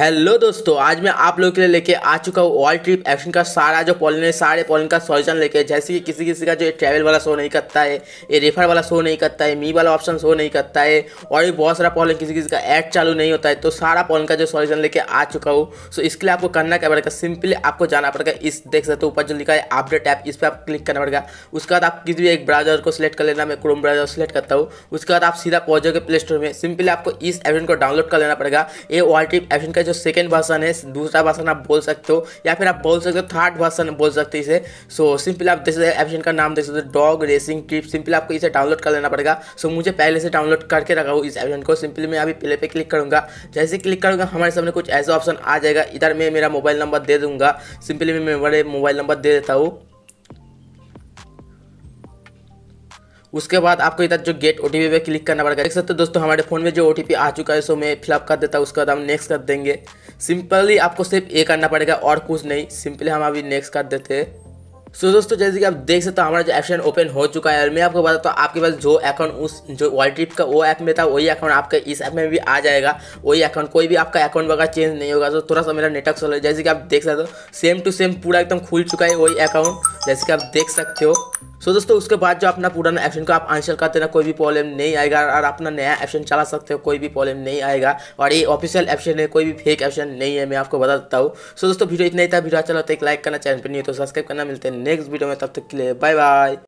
hello दोस्तों आज मैं आप लोगों के लिए लेके आ चुका हूँ ऑल ट्रिप एक्शन का सारा जो पॉलिन है सारे पॉलिन का सॉल्यूशन लेके जैसे कि किसी किसी का जो ट्रैवल वाला शो नहीं करता है ये रेफर वाला शो नहीं करता है मी वाला ऑप्शन शो नहीं करता है और भी बहुत सारा पॉलिन किसी किसी का ऐड चालू नहीं होता है तो सारा पॉलिन का जो सॉल्यूशन लेके आ चुका हूँ सो इसके लिए आपको करना क्या पड़ेगा सिंपली आपको जाना पड़ेगा इस देख सकते हो ऊपर जो लिखा है अपडेट ऐप इस पर आप क्लिक करना पड़ेगा उसके बाद आप किसी भी एक ब्राउजर को सिलेक्ट कर लेना मैं क्रोम ब्राउजर सेलेक्ट करता हूँ उसके बाद आप सीधा पहुँच जाओगे प्ले स्टोर में सिंपली आपको इस एप्शन को डाउनलोड कर लेना पड़ेगा ये ऑल ट्रिप एप्शन का जो सेकेंड भाषण है दूसरा भाषण आप बोल सकते हो या फिर आप बोल सकते हो थर्ड भाषण बोल सकते हो इसे सो सिंपल आप देख सकते एप्शन का नाम देख सकते हो डॉग रेसिंग ट्रिप सिंपल आपको इसे डाउनलोड कर लेना पड़ेगा सो मुझे पहले से डाउनलोड करके रखा हूँ इस एप्शन को सिंपली मैं अभी प्ले पे क्लिक करूँगा जैसे क्लिक करूँगा हमारे सामने कुछ ऐसा ऑप्शन आ जाएगा इधर मैं मेरा मोबाइल नंबर दे दूँगा सिंपली मैं मेरे मोबाइल नंबर दे देता हूँ उसके बाद आपको इधर जो गेट ओ टी पे क्लिक करना पड़ेगा देख सकते हो दोस्तों हमारे फ़ोन में जो ओ आ चुका है सो मैं फिलअप कर देता हूँ उसके बाद हम नेक्स्ट कर देंगे सिंपली आपको सिर्फ ये करना पड़ेगा और कुछ नहीं सिंपली हम अभी नेक्स्ट कर देते हैं सो so, दोस्तों जैसे कि आप देख सकते हो हमारा जो एक्शन ओपन हो चुका है और मैं आपको बताता हूँ आपके पास जो अकाउंट उस जो वर्ल्ड ट्रिप का वो ऐप में था वही अकाउंट आपके इस ऐप में भी आ जाएगा वही अकाउंट कोई भी आपका अकाउंट वगैरह चेंज नहीं होगा तो थोड़ा सा मेरा नेटवर्क चल रहा है जैसे कि आप देख सकते हो सेम टू सेम पूरा एकदम खुल चुका है वही अकाउंट जैसे कि आप देख सकते हो सो दोस्तों उसके बाद जो अपना पुराना एप्शन को आप आंसर कर देना कोई भी प्रॉब्लम नहीं आएगा और अपना नया एप्शन चला सकते हो कोई भी प्रॉब्लम नहीं आएगा और ये ऑफिशियल एप्शन है कोई भी फेक एप्शन नहीं है मैं आपको बता देता हूँ सो दोस्तों वीडियो इतना ही था वीडियो अच्छा लगता है तो एक लाइक करना चैनल पर नहीं तो सब्सक्राइब करना मिलते हैं नेक्स्ट वीडियो में तब तक के लिए बाय बाय